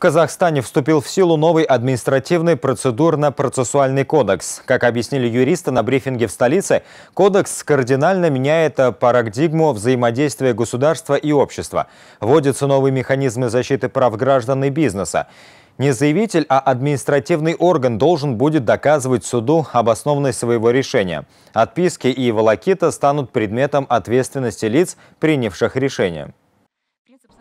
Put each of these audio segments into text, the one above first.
Казахстане вступил в силу новый административный процедурно-процессуальный кодекс. Как объяснили юристы на брифинге в столице, кодекс кардинально меняет э, парадигму взаимодействия государства и общества. Вводятся новые механизмы защиты прав граждан и бизнеса. Не заявитель, а административный орган должен будет доказывать суду обоснованность своего решения. Отписки и волокита станут предметом ответственности лиц, принявших решение.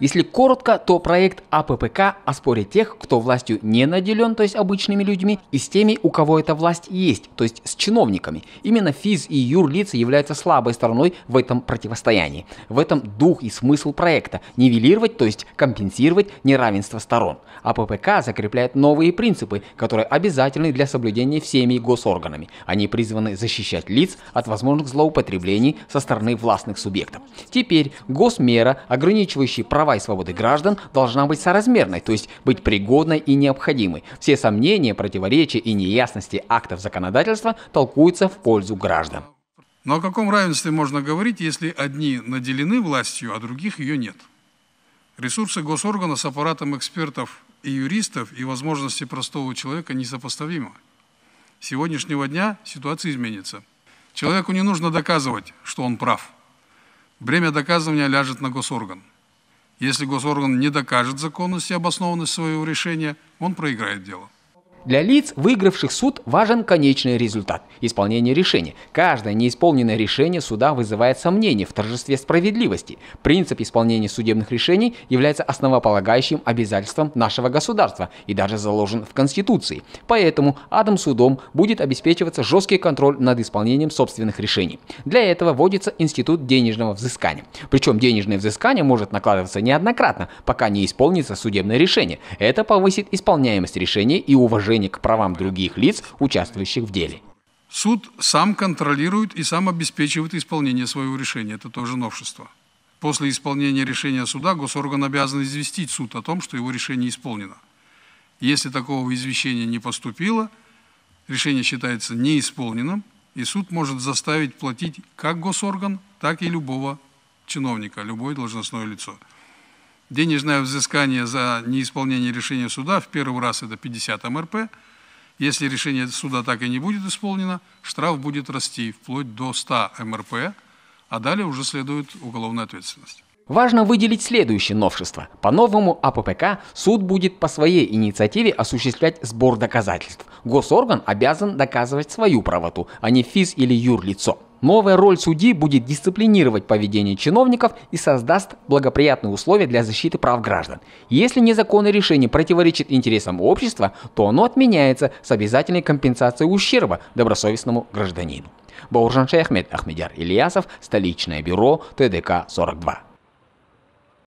Если коротко, то проект АППК о споре тех, кто властью не наделен, то есть обычными людьми, и с теми, у кого эта власть есть, то есть с чиновниками. Именно ФИЗ и юрлицы являются слабой стороной в этом противостоянии. В этом дух и смысл проекта – нивелировать, то есть компенсировать неравенство сторон. АППК закрепляет новые принципы, которые обязательны для соблюдения всеми госорганами. Они призваны защищать лиц от возможных злоупотреблений со стороны властных субъектов. Теперь госмера, ограничивающие права права и свободы граждан должна быть соразмерной, то есть быть пригодной и необходимой. Все сомнения, противоречия и неясности актов законодательства толкуются в пользу граждан. Но о каком равенстве можно говорить, если одни наделены властью, а других ее нет? Ресурсы госоргана с аппаратом экспертов и юристов и возможности простого человека несопоставимы. С сегодняшнего дня ситуация изменится. Человеку не нужно доказывать, что он прав. Бремя доказывания ляжет на госорган. Если госорган не докажет законность и обоснованность своего решения, он проиграет дело. Для лиц, выигравших суд, важен конечный результат – исполнение решения. Каждое неисполненное решение суда вызывает сомнения в торжестве справедливости. Принцип исполнения судебных решений является основополагающим обязательством нашего государства и даже заложен в Конституции. Поэтому Адам судом будет обеспечиваться жесткий контроль над исполнением собственных решений. Для этого вводится институт денежного взыскания. Причем денежное взыскание может накладываться неоднократно, пока не исполнится судебное решение. Это повысит исполняемость решения и уважение уважения к правам других лиц, участвующих в деле. Суд сам контролирует и сам обеспечивает исполнение своего решения. Это тоже новшество. После исполнения решения суда госорган обязан известить суд о том, что его решение исполнено. Если такого извещения не поступило, решение считается неисполненным, и суд может заставить платить как госорган, так и любого чиновника, любое должностное лицо. Денежное взыскание за неисполнение решения суда в первый раз это 50 МРП. Если решение суда так и не будет исполнено, штраф будет расти вплоть до 100 МРП, а далее уже следует уголовная ответственность. Важно выделить следующее новшество. По новому АППК суд будет по своей инициативе осуществлять сбор доказательств. Госорган обязан доказывать свою правоту, а не физ или юрлицо. Новая роль судьи будет дисциплинировать поведение чиновников и создаст благоприятные условия для защиты прав граждан. Если незаконное решение противоречит интересам общества, то оно отменяется с обязательной компенсацией ущерба добросовестному гражданину. Бауржан Шейхмед Ахмедяр Ильясов, столичное бюро ТДК 42.